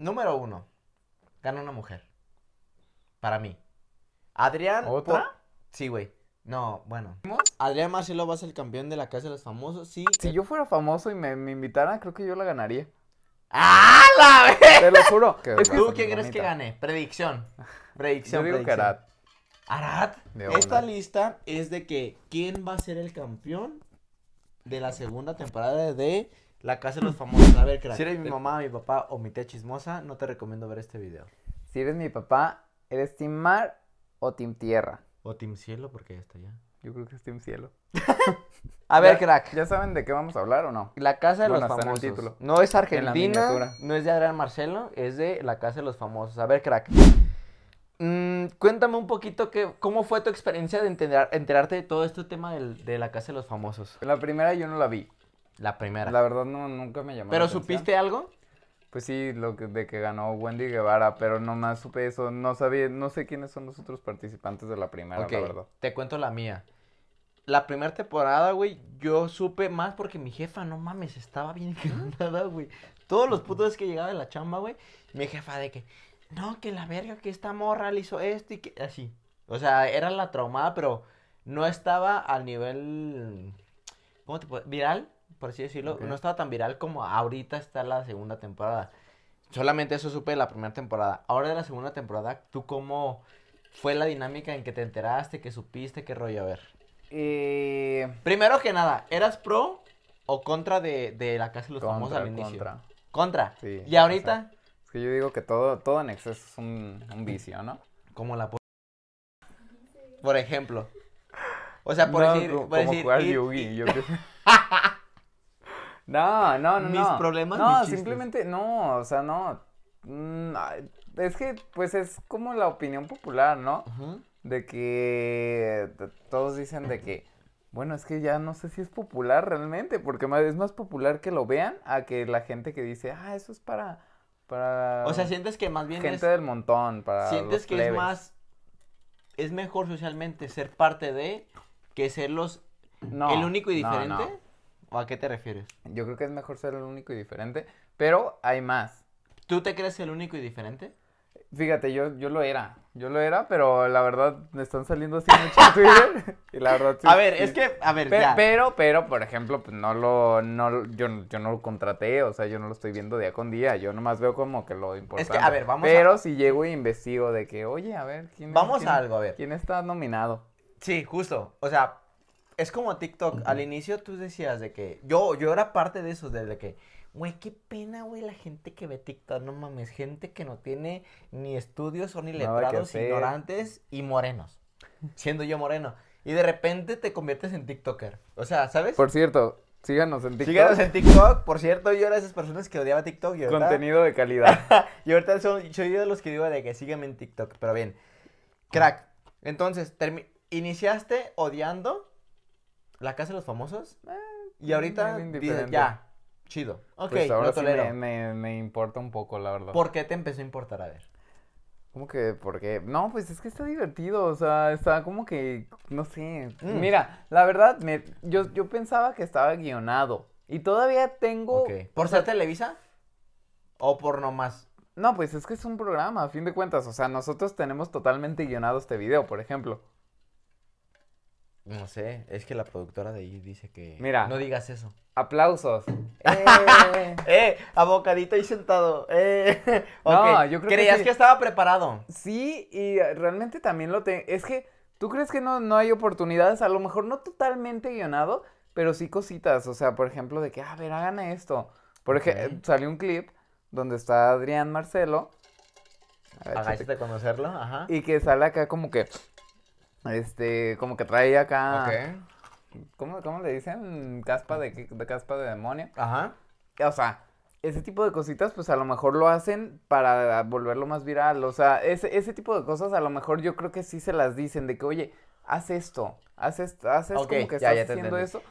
Número uno. Gana una mujer. Para mí. Adrián. ¿Otra? Sí, güey. No, bueno. Adrián Marcelo va a ser el campeón de la Casa de los Famosos, sí. Si yo fuera famoso y me, me invitaran, creo que yo la ganaría. ¡Ah, la vez! Te lo juro. ¿Tú qué crees que gane? Predicción. Predicción. Yo digo que Arad. Esta lista es de que quién va a ser el campeón de la segunda temporada de la casa de los famosos. A ver, crack. Si eres mi mamá, mi papá o mi tía chismosa, no te recomiendo ver este video. Si eres mi papá, ¿eres Team Mar o Team Tierra? O Team Cielo, porque ya está ya Yo creo que es Team Cielo. a ver, crack. ¿Ya saben de qué vamos a hablar o no? La casa de los famosos. No es Argentina, no es de Adrián Marcelo, es de la casa de los famosos. A ver, crack. Mm, cuéntame un poquito cómo fue tu experiencia de enterarte de todo este tema de la casa de los famosos. La primera yo no la vi. La primera. La verdad no, nunca me llamó. ¿Pero supiste algo? Pues sí, lo que, de que ganó Wendy Guevara, pero nomás supe eso. No sabía, no sé quiénes son los otros participantes de la primera, la verdad. Te cuento la mía. La primera temporada, güey, yo supe más porque mi jefa, no mames, estaba bien ¿Ah? encantada, güey. Todos los putos que llegaba de la chamba, güey, mi jefa de que, no, que la verga, que esta morra le hizo esto y que, así. O sea, era la traumada, pero no estaba al nivel, ¿cómo te puedo? Viral, por así decirlo. No estaba tan viral como ahorita está la segunda temporada. Solamente eso supe de la primera temporada. Ahora de la segunda temporada, ¿tú cómo fue la dinámica en que te enteraste, que supiste, qué rollo? A ver. Eh, Primero que nada, ¿eras pro o contra de, la Casa de los Famosos al inicio? Contra. y ahorita. yo digo que todo, todo en exceso es un, un vicio, ¿no? Como la. por ejemplo. O sea, por decir. como jugar Yugi. No, no, no. Mis problemas. No, simplemente no, o sea, no. Mm, es que, pues es como la opinión popular, ¿no? De que todos dicen de que, bueno, es que ya no sé si es popular realmente, porque es más popular que lo vean a que la gente que dice, ah, eso es para... para o sea, sientes que más bien... Gente del montón, para... Sientes que es más... Es mejor socialmente ser parte de que ser los... ¿El único y diferente? ¿O a qué te refieres? Yo creo que es mejor ser el único y diferente, pero hay más. ¿Tú te crees el único y diferente? Fíjate, yo, yo lo era. Yo lo era, pero la verdad me están saliendo así mucho en Twitter. y la verdad A ver, es que, a ver, Pero, pero, por ejemplo, pues no lo, yo, no lo contraté, o sea, yo no lo estoy viendo día con día. Yo nomás veo como que lo importante. Es a ver, vamos Pero si llego y e investigo de que, oye, a ver, ¿quién Vamos a algo, a ver. ¿Quién está nominado? Sí, justo. O sea, es como TikTok. Al inicio tú decías de que. Yo, yo era parte de eso, de que. Güey, qué pena, güey, la gente que ve TikTok. No mames, gente que no tiene ni estudios, son ni letrados, ignorantes y morenos. Siendo yo moreno. Y de repente te conviertes en TikToker. O sea, ¿sabes? Por cierto, Síganos en TikTok. Síganos en TikTok. Por cierto, yo era de esas personas que odiaba TikTok. Contenido de calidad. y ahorita soy, soy, yo de los que digo de que síganme en TikTok. Pero bien. Crack. Entonces, iniciaste odiando la Casa de los Famosos. Eh, y ahorita ya, chido. Ok, pues me, me, importa un poco, la verdad. ¿Por qué te empezó a importar? A ver. ¿Cómo que por qué? No, pues es que está divertido, o sea, está como que, no sé. Mm. Mira, la verdad, me, yo, pensaba que estaba guionado. Y todavía tengo... ¿Por ser Televisa? ¿O por no más? No, pues es que es un programa, a fin de cuentas. O sea, nosotros tenemos totalmente guionado este video, por ejemplo. No sé, es que la productora de ahí dice que Mira, no digas eso. Aplausos. ¡Eh! ¡Eh! Abocadito y sentado. ¡Eh! No, yo creo que, sí. que, estaba preparado. Sí, y realmente también lo tengo. Es que, ¿tú crees que no, no hay oportunidades? A lo mejor no totalmente guionado, pero sí cositas. O sea, por ejemplo, de que, ah, a ver, hagan esto. Por ejemplo, salió un clip donde está Adrián Marcelo. Agáchate. de conocerlo, ajá. Y que sale acá como que este, como que trae acá. Okay. ¿cómo, le dicen? Caspa de, caspa de demonio. Ajá. O sea, ese tipo de cositas, pues a lo mejor lo hacen para volverlo más viral. O sea, ese, tipo de cosas a lo mejor yo creo que sí se las dicen de que, oye, haz esto, haz esto, haz como que estás haciendo eso.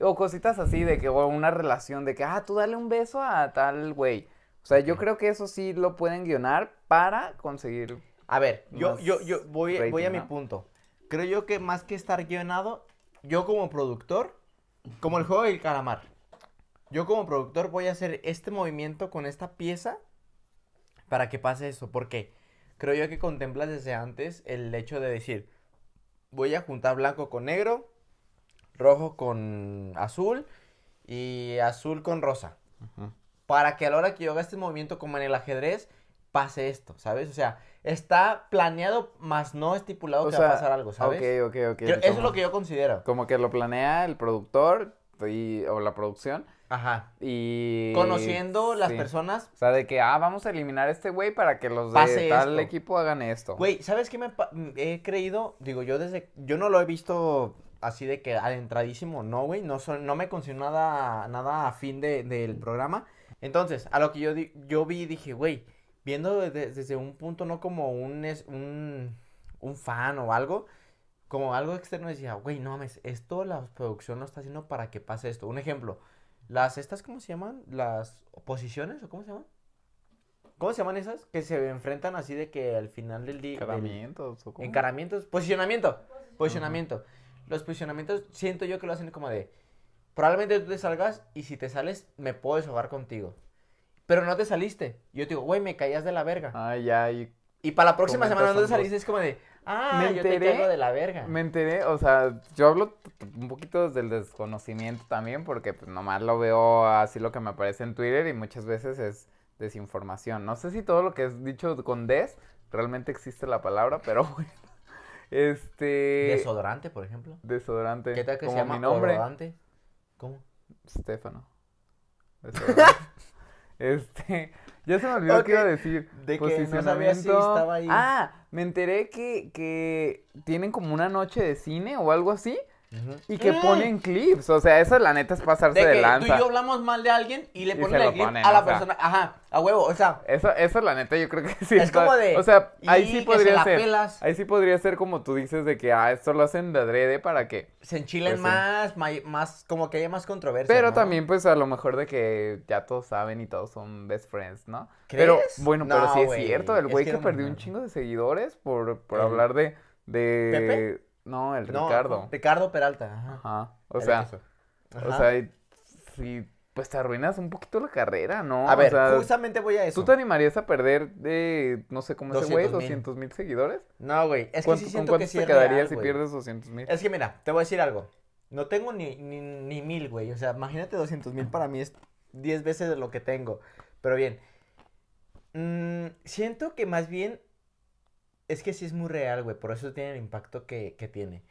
O cositas así de que, o una relación de que, ah, tú dale un beso a tal güey. O sea, yo creo que eso sí lo pueden guionar para conseguir. A ver, yo, yo, yo voy, voy a mi punto creo yo que más que estar guionado, yo como productor, como el juego del calamar, yo como productor voy a hacer este movimiento con esta pieza para que pase eso. Porque creo yo que contemplas desde antes el hecho de decir, voy a juntar blanco con negro, rojo con azul y azul con rosa. Para que a la hora que yo haga este movimiento como en el ajedrez, pase esto, ¿sabes? O sea, está planeado, más no estipulado que va a pasar algo, ¿sabes? Ok, ok, ok. eso es lo que yo considero. Como que lo planea el productor o la producción. Ajá. Y. Conociendo las personas. O sea, de que, ah, vamos a eliminar a este güey para que los de tal equipo hagan esto. Güey, ¿sabes qué me mm, he creído? Digo, yo desde. Yo no lo he visto así de que adentradísimo, no, güey. No, no me consiguió nada, nada fin de, del programa. Entonces, a lo que yo, yo vi, dije, güey viendo desde, un punto, no como un, es, un, fan o algo, como algo externo, decía, güey, no mames, esto la producción no está haciendo para que pase esto. Un ejemplo, las estas, ¿cómo se llaman? Las oposiciones, ¿o cómo se llaman? ¿Cómo se llaman esas? Que se enfrentan así de que al final del día... Encaramientos, ¿o Encaramientos, posicionamiento, posicionamiento. Los posicionamientos siento yo que lo hacen como de... Probablemente tú te salgas y si te sales me puedo jugar contigo pero no te saliste. yo te digo, güey, me caías de la verga. Ay, ya. Y, para la próxima semana no te saliste, es como de, ah, me yo te caigo de la verga. Me enteré, o sea, yo hablo un poquito desde el desconocimiento también, porque pues, nomás lo veo así lo que me aparece en Twitter y muchas veces es desinformación. No sé si todo lo que has dicho con des realmente existe la palabra, pero bueno. Este. Desodorante, por ejemplo. Desodorante. ¿Qué tal que se llama mi nombre? Desodorante. ¿Cómo? Stefano. Desodorante. Este, ya se me olvidó qué iba a decir. De estaba ahí. Ah, me enteré que, que tienen como una noche de cine o algo así y que eh. ponen clips, o sea, eso la neta es pasarse de, de Tú y yo hablamos mal de alguien y le ponen el a la persona, ajá, a huevo, o sea. Eso, es la neta yo creo que sí. Es como de. O sea, ahí sí podría ser. Ahí sí podría ser como tú dices de que, ah, esto lo hacen de adrede para que. Se enchilen pues más, más, como que haya más controversia. Pero también, pues a lo mejor de que ya todos saben y todos son best friends, ¿no? ¿Crees? Pero bueno, pero sí es cierto, el güey que, perdió un chingo de seguidores por, hablar de. de... ¿Pepe? No, el Ricardo. Ricardo Peralta. Ajá. O, sea, o sea, si pues te arruinas un poquito la carrera, ¿no? A ver, justamente voy a eso. ¿Tú te animarías a perder de, no sé cómo ese güey, 200 mil seguidores? No, güey, es que sí siento que sí te quedarías si pierdes 200 mil? Es que mira, te voy a decir algo. No tengo ni, ni, mil, güey. O sea, imagínate 200 mil para mí es 10 veces de lo que tengo. Pero bien, mm, siento que más bien es que sí es muy real, güey, por eso tiene el impacto que, tiene.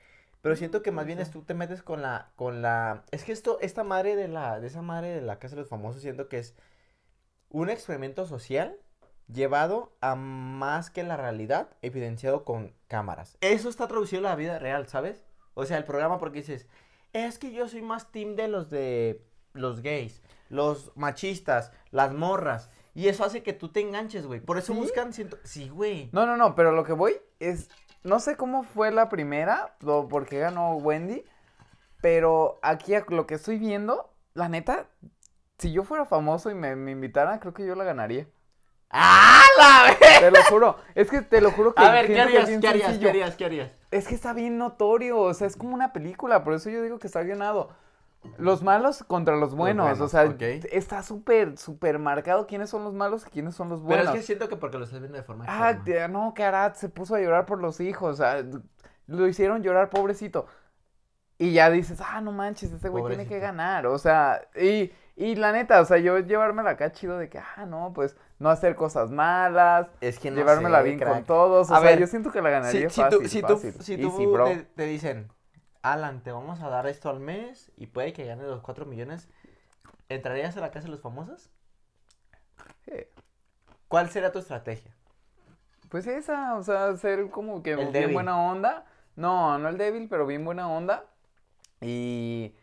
Pero siento que pues, más bien es tú te metes con la, con la. Es que esto, esta madre de la, de esa madre de la casa de los famosos, siento que es un experimento social llevado a más que la realidad, evidenciado con cámaras. Eso está traducido a la vida real, ¿sabes? O sea, el programa porque dices, es que yo soy más team de los de los gays, los machistas, las morras. Y eso hace que tú te enganches, güey. Por eso buscan siento... Sí, güey. No, no, no, pero lo que voy es... No sé cómo fue la primera, porque ganó Wendy, pero aquí lo que estoy viendo, la neta, si yo fuera famoso y me, me invitaran, creo que yo la ganaría. ¡Ah, la Te lo juro. Es que te lo juro que. A ver, ¿qué harías? ¿Qué harías? ¿Qué harías? Es que está bien notorio. O sea, es como una película. Por eso yo digo que está ganado los malos contra los buenos. o sea, está súper, súper marcado quiénes son los malos y quiénes son los buenos. Pero es que siento que porque lo estás viendo de forma. Ah, no no, Karat se puso a llorar por los hijos. O sea, lo hicieron llorar, pobrecito. Y ya dices, ah, no manches, este güey tiene que ganar. O sea, y, y la neta, o sea, yo llevármela acá chido de que, ah, no, pues no hacer cosas malas. Es que no Llevármela bien con todos. O sea, yo siento que la ganaría fácil, si tú, Si tú, te dicen Alan, te vamos a dar esto al mes y puede que gane los 4 millones, ¿entrarías a la casa de los famosos? ¿Cuál será tu estrategia? Pues esa, o sea, ser como que bien buena onda. No, no el débil, pero bien buena onda. Y,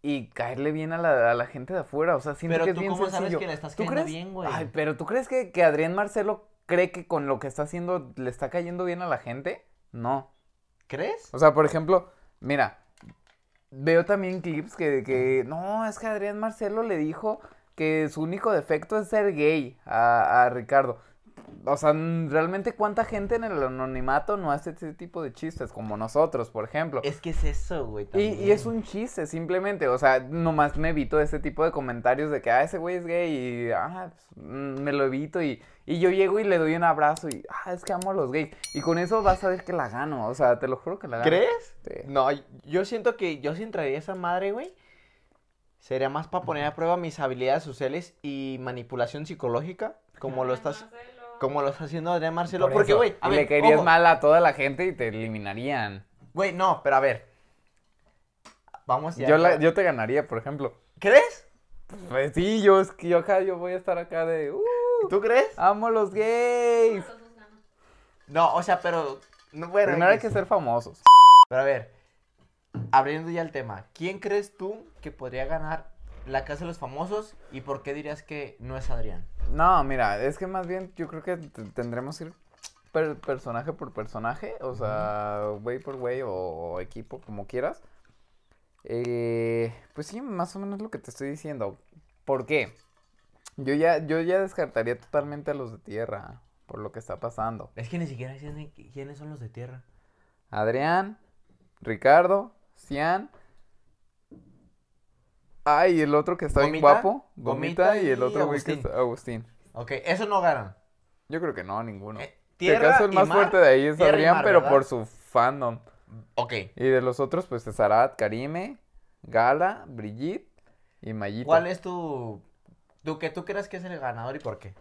y caerle bien a la, gente de afuera. O sea, siempre que es bien sencillo. Pero tú cómo sabes que estás crees? bien, güey. Ay, pero ¿tú crees que, que Adrián Marcelo cree que con lo que está haciendo le está cayendo bien a la gente? No. ¿Crees? O sea, por ejemplo, Mira, veo también clips que, que no, es que Adrián Marcelo le dijo que su único defecto es ser gay a, a Ricardo o sea, realmente cuánta gente en el anonimato no hace ese tipo de chistes, como nosotros, por ejemplo. Es que es eso, güey. Y, es un chiste, simplemente. O sea, nomás me evito ese tipo de comentarios de que, ah, ese güey es gay y, ah, pues, mm, me lo evito y, yo llego y le doy un abrazo y, ah, es que amo a los gays. Y con eso vas a ver que la gano, o sea, te lo juro que la gano. ¿Crees? No, yo siento que yo si entraría a esa madre, güey, sería más para poner a prueba mis habilidades sociales y manipulación psicológica, como lo estás... Como lo está haciendo Adrián Marcelo. porque, güey, a ver. Le caerías mal a toda la gente y te eliminarían. Güey, no, pero a ver. Vamos ya. Yo, yo te ganaría, por ejemplo. ¿Crees? Pues sí, yo, yo acá yo voy a estar acá de. Uh, ¿Tú crees? Amo los gays. No, o sea, pero. No, bueno, Primero hay que ser famosos. Pero a ver, abriendo ya el tema, ¿quién crees tú que podría ganar la Casa de los Famosos y por qué dirías que no es Adrián? No, mira, es que más bien yo creo que tendremos que ir personaje por personaje, o sea, way por way o equipo, como quieras. Eh, pues sí, más o menos lo que te estoy diciendo. ¿Por qué? Yo ya, yo ya descartaría totalmente a los de tierra por lo que está pasando. Es que ni siquiera sé quiénes son los de tierra. Adrián, Ricardo, Cian Ah, y el otro que está bien guapo, Gomita, y el otro güey que está Agustín. Ok, ¿eso no ganan. Yo creo que no, ninguno. Te eh, caso el más fuerte de ahí es Adrián, pero por su fandom. Ok. Y de los otros, pues Sarat, Karime, Gala, Brigitte y Mayita. ¿Cuál es tu. ¿Tú que tú crees que es el ganador y por qué?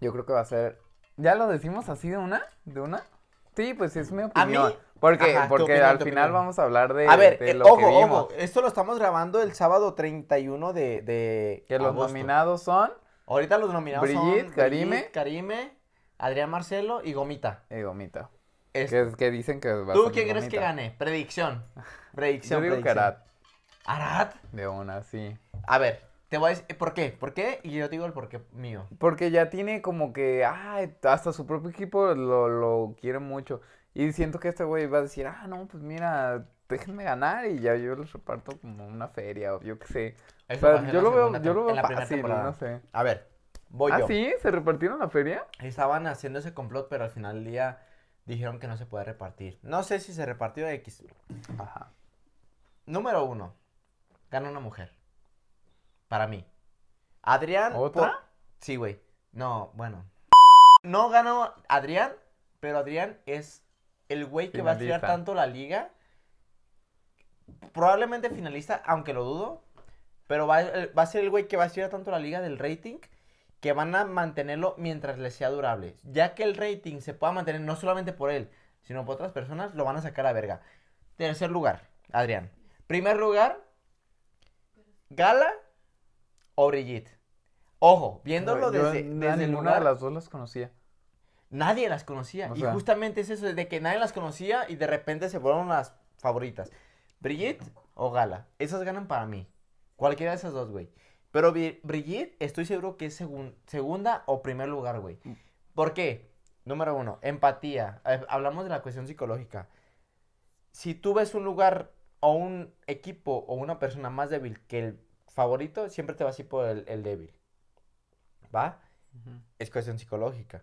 Yo creo que va a ser. ¿Ya lo decimos así de una? ¿De una? Sí, pues es mi opinión. A mí, porque, porque al final vamos a hablar de, a ver, de eh, lo ojo, Ojo, esto lo estamos grabando el sábado 31 de, de Que los nominados son... Ahorita los nominados son... Karime. Brigitte, Karime, Adrián Marcelo y Gomita. Y Gomita. Es... Que, dicen que ¿Tú qué crees que gane? Predicción. Predicción, Yo digo que Arad. ¿Arat? De una, sí. A ver, te voy a decir, ¿por qué? ¿Por qué? Y yo te digo el por qué mío. Porque ya tiene como que, ah, hasta su propio equipo lo, lo quiere mucho. Y siento que este güey va a decir, ah, no, pues mira, déjenme ganar y ya yo les reparto como una feria o yo qué sé. yo, lo veo, yo lo veo no sé. A ver, voy ¿Ah, sí? ¿Se repartieron la feria? Estaban haciendo ese complot, pero al final del día dijeron que no se puede repartir. No sé si se repartió X. Ajá. Número uno. Gana una mujer. Para mí. Adrián. ¿Otra? Sí, güey. No, bueno. No ganó Adrián, pero Adrián es el güey que va a tirar tanto la liga, probablemente finalista, aunque lo dudo, pero va, a ser el güey que va a tirar tanto la liga del rating que van a mantenerlo mientras le sea durable. Ya que el rating se pueda mantener no solamente por él, sino por otras personas, lo van a sacar a verga. Tercer lugar, Adrián. Primer lugar, Gala o Brigitte. Ojo, viéndolo desde, de las dos las conocía nadie las conocía. y justamente es eso, de que nadie las conocía y de repente se fueron las favoritas. Brigitte o Gala. Esas ganan para mí. Cualquiera de esas dos, güey. Pero Brigitte, estoy seguro que es segunda o primer lugar, güey. Mm. ¿Por qué? Número uno, empatía. Eh, hablamos de la cuestión psicológica. Si tú ves un lugar o un equipo o una persona más débil que el favorito, siempre te vas a ir por el, débil. ¿Va? Es cuestión psicológica.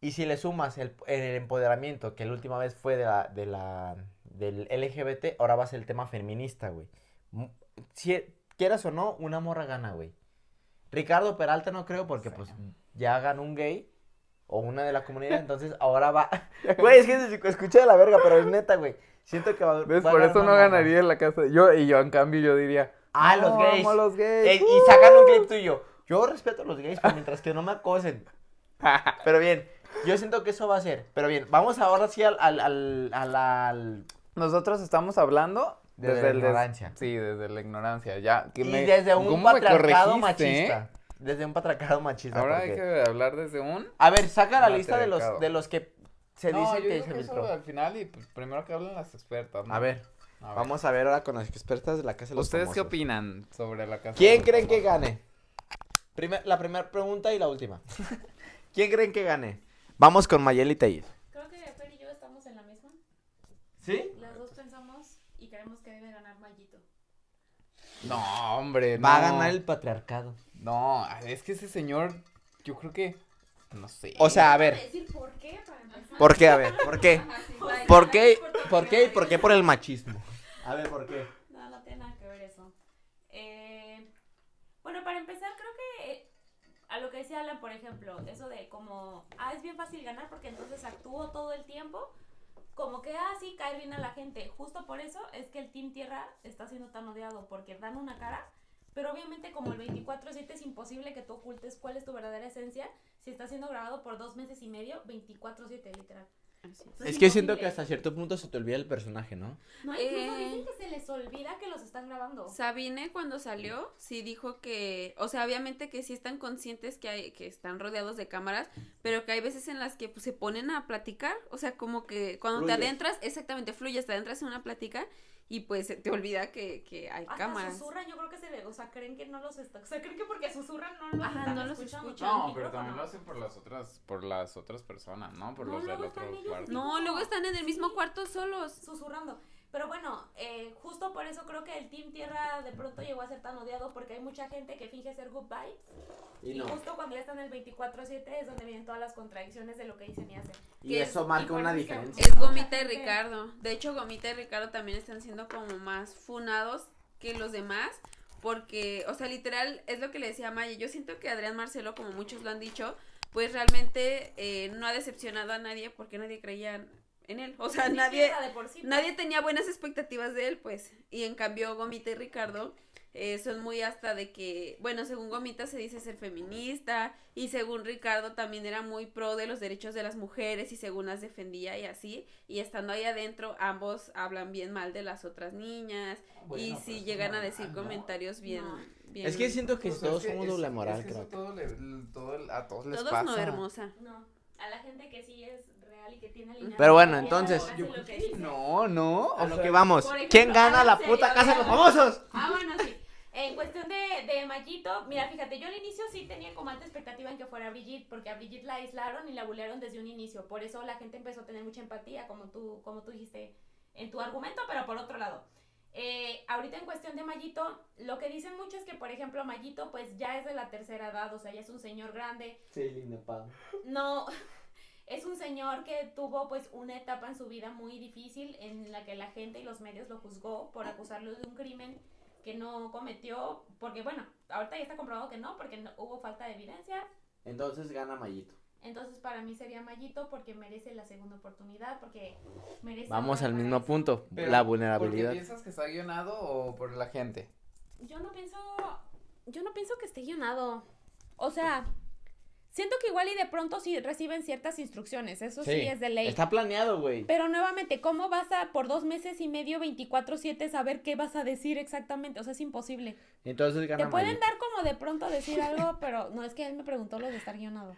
Y si le sumas el, el empoderamiento, que la última vez fue de la, del LGBT, ahora va a ser el tema feminista, güey. Si e, quieras o no, una morra gana, güey. Ricardo Peralta no creo porque, pues, ya ganó un gay o una de la comunidad, entonces ahora va... Güey, es que escuché de la verga, pero es neta, güey. Siento que va, ¿Ves? Por eso no ganaría en la casa. Yo, y yo, en cambio, yo diría... Ah, los gays. los gays. Eh, y sacan un clip uh. tuyo. Yo respeto a los gays, pero mientras que no me acosen. pero bien... Yo siento que eso va a ser. Pero bien, vamos ahora sí al. al, al, Nosotros estamos hablando. Desde, la ignorancia. Sí, desde la ignorancia. Ya, y desde un patracado machista. Desde un patracado machista. Ahora hay que hablar desde un. A ver, saca la lista de los, de los que se dice que se final pues, primero que hablen las expertas. A ver. Vamos a ver ahora con las expertas de la Casa de los ¿Ustedes qué opinan sobre la Casa ¿Quién creen que gane? la primera pregunta y la última. ¿Quién creen que gane? Vamos con Mayeli y. Creo que Fer y yo estamos en la misma. ¿Sí? Las dos pensamos y creemos que debe ganar Mayito. No, hombre. Va a ganar el patriarcado. No, es que ese señor, yo creo que. No sé. O sea, a ver. ¿Por qué? ¿Por qué? A ver, ¿por qué? ¿Por qué? ¿Por qué? por qué por el machismo? A ver, ¿por qué? No, no tiene nada que ver eso. Eh, bueno, para empezar, lo que decía Alan, por ejemplo, eso de como, ah, es bien fácil ganar porque entonces actúo todo el tiempo, como que, ah, sí, cae bien a la gente. Justo por eso es que el Team Tierra está siendo tan odiado, porque dan una cara, pero obviamente como el 24-7 es imposible que tú ocultes cuál es tu verdadera esencia si está siendo grabado por dos meses y medio, 24-7 literal es. que siento que hasta cierto punto se te olvida el personaje, ¿no? No, incluso eh. dicen que se les olvida que los están grabando. Sabine cuando salió, sí dijo que, o sea, obviamente que sí están conscientes que hay, que están rodeados de cámaras, pero que hay veces en las que pues, se ponen a platicar, o sea, como que cuando te adentras, exactamente, fluyes, te adentras en una plática y pues te olvida que, que hay Hasta cámaras. susurran, yo creo que se ve. o sea, creen que no los está, o sea, creen que porque susurran no los, no escuchan. No, pero también lo hacen por las otras, por las otras personas, ¿no? Por los del otro cuarto. No, luego están en el mismo cuarto solos. Susurrando. Pero bueno, eh, justo por eso creo que el Team Tierra de pronto llegó a ser tan odiado porque hay mucha gente que finge ser good Y, justo cuando ya están el 24-7 es donde vienen todas las contradicciones de lo que dicen y hacen. Y eso marca una diferencia. Es Gomita y Ricardo. De hecho, Gomita y Ricardo también están siendo como más funados que los demás. Porque, o sea, literal, es lo que le decía a Maya. Yo siento que Adrián Marcelo, como muchos lo han dicho, pues realmente eh, no ha decepcionado a nadie porque nadie creía en él. O sea, nadie, pues. nadie tenía buenas expectativas de él, pues. Y en cambio, Gomita y Ricardo eh, son muy hasta de que, bueno, según Gomita se dice ser feminista y según Ricardo también era muy pro de los derechos de las mujeres y según las defendía y así. Y estando ahí adentro, ambos hablan bien mal de las otras niñas y si sí pues, llegan a decir comentarios bien, bien, Es que siento que todos es doble moral, que a todos les todos no, hermosa. No a la gente que sí es real y que tiene alineado. Pero bueno, entonces. no, no. O, lo que vamos. ¿Quién gana la puta casa de los famosos? Ah, bueno, sí. En cuestión de, de Mayito, mira, fíjate, yo al inicio sí tenía como alta expectativa en que fuera Brigitte, porque a Brigitte la aislaron y la bulearon desde un inicio. Por eso la gente empezó a tener mucha empatía, como tú, como tú dijiste en tu argumento, pero por otro lado. Eh, ahorita en cuestión de Mallito, lo que dicen muchos es que, por ejemplo, Mallito pues ya es de la tercera edad, o sea, ya es un señor grande. Sí, Nepal. No, es un señor que tuvo pues una etapa en su vida muy difícil en la que la gente y los medios lo juzgó por acusarlo de un crimen que no cometió, porque bueno, ahorita ya está comprobado que no, porque no, hubo falta de evidencia. Entonces gana Mallito. Entonces para mí sería Mayito porque merece la segunda oportunidad, porque merece... Vamos al mismo punto, la vulnerabilidad. ¿por piensas que está guionado o por la gente? Yo no pienso, yo no pienso que esté guionado. O sea, siento que igual y de pronto sí reciben ciertas instrucciones, eso sí, es de ley. Está planeado, güey. Pero nuevamente, ¿cómo vas a por dos meses y medio, 24-7, saber qué vas a decir exactamente? O sea, es imposible. Entonces gana Te pueden dar como de pronto decir algo, pero no, es que él me preguntó lo de estar guionado.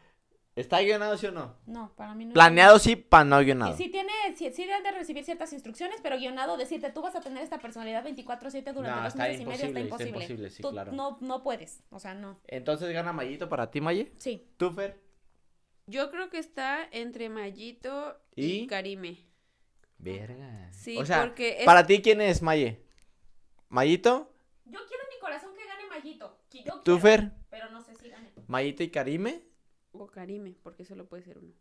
¿Está guionado sí o no? No, para mí no. Planeado sí, para no guionado. Sí, tiene, sí, sí deben de recibir ciertas instrucciones, pero guionado decirte, tú vas a tener esta personalidad 24-7 durante no, los meses y medio, está imposible. Está imposible, tú, No, no puedes, o sea, no. Entonces, ¿gana mallito para ti, Maye? Sí. ¿Tú, Yo creo que está entre mallito y, Karime. Verga. Sí, o sea, porque para ti, ¿quién es Maye? ¿Mayito? Yo quiero en mi corazón que gane Mayito. Pero no sé si gane. ¿Mayito y Karime? Karime, porque solo puede ser uno.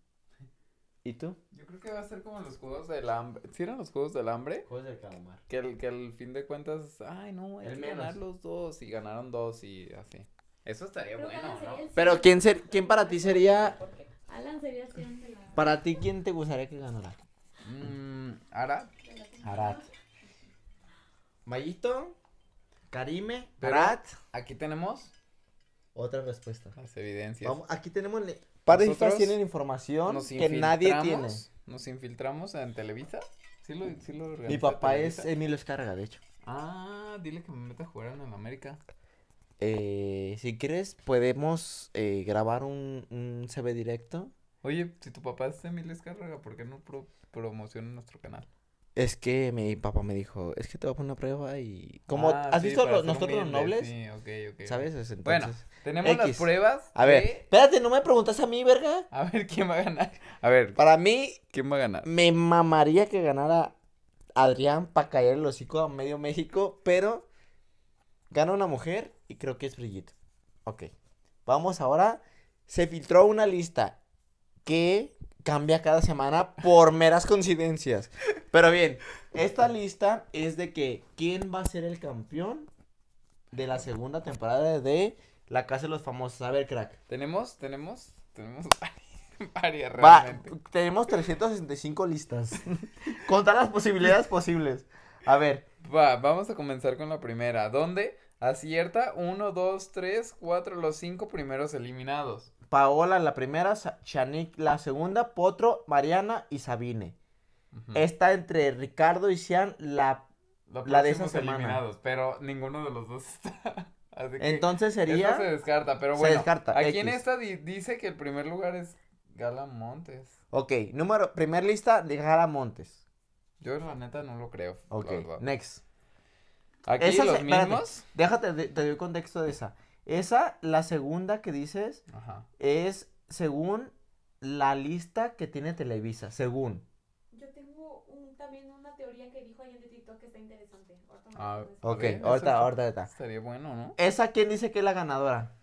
¿Y tú? Yo creo que va a ser como los juegos del hambre. ¿Sí eran los juegos del hambre? Juegos del calamar. Que al que al fin de cuentas, ay no, ganar los dos y ganaron dos y así. Eso estaría bueno, ¿no? Pero ¿quién, ser, ¿quién para ti sería... Alan sería Para ti, ¿quién te gustaría que ganara? Mm, Ara, Bayito. Mayito, Karime, Arat. aquí tenemos otra respuesta. Las evidencias. aquí tenemos. de tienen información que nadie tiene. Nos infiltramos en Televisa. Sí lo, sí Mi papá es Emilio Escarga, de hecho. Ah, dile que me meta a jugar en América. Eh, si quieres, podemos eh, grabar un, un CV directo. Oye, si tu papá es Emilio Escarga, ¿por qué no promociona nuestro canal? Es que mi papá me dijo, es que te voy a poner una prueba y... Como, ah, ¿has visto nosotros los nobles? Sí, ok, ok. ¿Sabes? bueno, tenemos las pruebas. A ver, espérate, no me preguntas a mí, verga. A ver, ¿quién va a ganar? A ver. Para mí... ¿Quién va a ganar? Me mamaría que ganara Adrián para caer el hocico a medio México, pero gana una mujer y creo que es Brigitte. Ok. Vamos ahora. Se filtró una lista que cambia cada semana por meras coincidencias. Pero bien, esta lista es de que quién va a ser el campeón de la segunda temporada de La Casa de los Famosos. A ver, crack. Tenemos, tenemos, tenemos varias realmente. Va, tenemos 365 listas. con las posibilidades posibles. A ver. vamos a comenzar con la primera. ¿Dónde acierta uno, dos, tres, cuatro, los cinco primeros eliminados? Paola la primera, Chanik la segunda, Potro, Mariana y Sabine. Está entre Ricardo y Sian la, la, de esa semana. Eliminados, pero ninguno de los dos está. Entonces sería. se descarta, pero bueno. Se descarta. Aquí en esta dice que el primer lugar es Gala Montes. Ok, número, primer lista de Gala Montes. Yo la neta no lo creo. Ok, next. Aquí los mismos. déjate, te doy contexto de esa. Esa, la segunda que dices, es según la lista que tiene Televisa, según. Yo tengo también una teoría que dijo alguien de TikTok que está interesante. Ahorita ah, ok, ahorita, ahorita, Sería bueno, ¿no? ¿Esa quién dice que es la ganadora?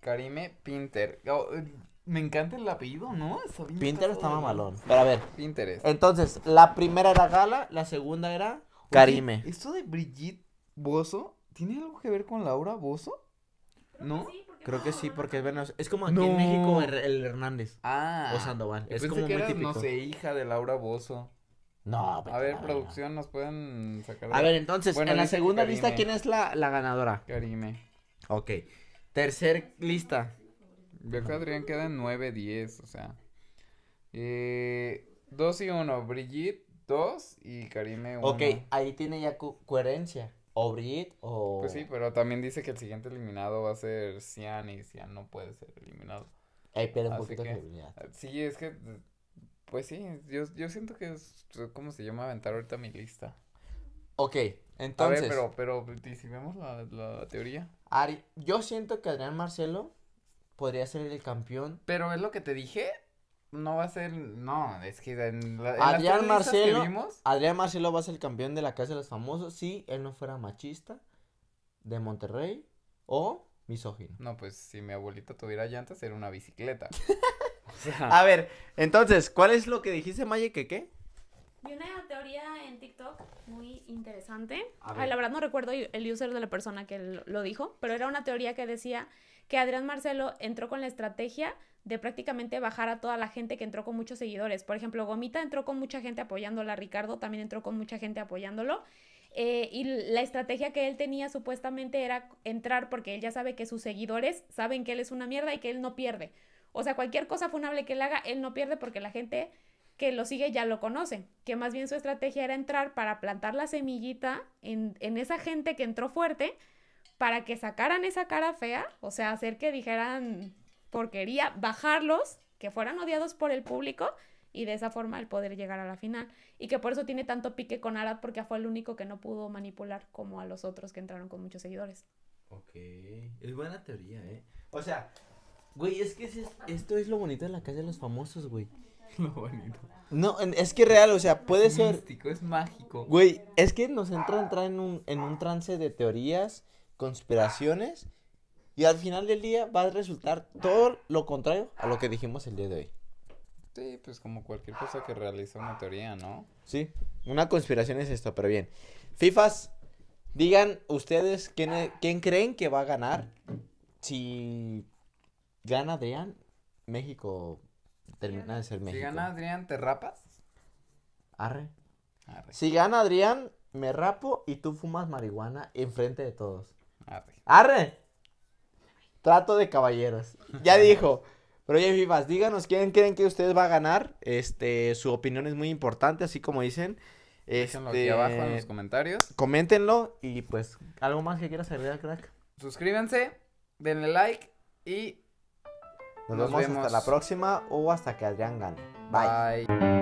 Karime Pinter. Oh, eh, me encanta el apellido, ¿no? Pinter está mamalón. Pero a ver. Pinterest. Entonces, la primera era Gala, la segunda era Karime. ¿Esto de Brigitte Bozo tiene algo que ver con Laura Bozo? ¿No? creo que sí, porque es bueno, es como aquí en México er-, el, Hernández. Ah. O Sandoval. Es como que muy típico. No sé, hija de Laura Bozo. No, A ver, producción, nos pueden sacar. A ver, entonces, en la segunda lista, ¿quién es la, la ganadora? Karime. Ok. Tercer lista. veo que Adrián queda en 9, 10, o sea. Eh, 2 y 1, Brigitte 2 y Karime 1. Ok, ahí tiene ya coherencia. Obrit o. Pues sí, pero también dice que el siguiente eliminado va a ser Cian y Cian no puede ser eliminado. Ahí pierde un poquito de ah, Sí, es que. Pues sí, yo, siento que es como se llama aventar ahorita mi lista. Ok, entonces. A ver, pero, pero, si vemos la, la teoría? Ari, yo siento que Adrián Marcelo podría ser el campeón. Pero es lo que te dije, no va a ser, no, es que en, Adrián Marcelo, Adrián Marcelo va a ser el campeón de la Casa de los Famosos si él no fuera machista de Monterrey o misógino. No, pues si mi abuelito tuviera llantas era una bicicleta. A ver, entonces, ¿cuál es lo que dijiste, Maye, que qué? Vi una teoría en TikTok muy interesante. la verdad no recuerdo el user de la persona que lo dijo, pero era una teoría que decía que Adrián Marcelo entró con la estrategia de prácticamente bajar a toda la gente que entró con muchos seguidores. Por ejemplo, Gomita entró con mucha gente apoyándola, Ricardo también entró con mucha gente apoyándolo. Eh, y la estrategia que él tenía supuestamente era entrar porque él ya sabe que sus seguidores saben que él es una mierda y que él no pierde. O sea, cualquier cosa funable que él haga, él no pierde porque la gente que lo sigue ya lo conoce. Que más bien su estrategia era entrar para plantar la semillita en, en esa gente que entró fuerte para que sacaran esa cara fea, o sea, hacer que dijeran, porquería, bajarlos, que fueran odiados por el público y de esa forma el poder llegar a la final. Y que por eso tiene tanto pique con Arad porque fue el único que no pudo manipular como a los otros que entraron con muchos seguidores. Ok, es buena teoría, ¿eh? O sea, güey, es que esto es lo bonito de la calle de los famosos, güey. Lo bonito. No, es que real, o sea, puede ser. Místico, es mágico. Güey, es que nos entra entrar en un, en un trance de teorías, conspiraciones y al final del día va a resultar todo lo contrario a lo que dijimos el día de hoy. Sí, pues como cualquier cosa que realiza una teoría, ¿no? Sí, una conspiración es esto, pero bien. FIFAs, digan ustedes quién, e, quién creen que va a ganar. Si gana Adrián, México termina de ser México. Si gana Adrián, ¿te rapas? Arre. Arre. Si gana Adrián, me rapo y tú fumas marihuana enfrente de todos. Arre. Arre. Trato de caballeros. Ya dijo. Pero oye, vivas, díganos quién creen que ustedes va a ganar. Este, su opinión es muy importante, así como dicen. Déjenlo aquí este, abajo en los comentarios. Coméntenlo y pues, ¿algo más que quieras agregar, crack? Suscríbanse, denle like y nos, vemos, hasta la próxima o hasta que Adrián gane. Bye.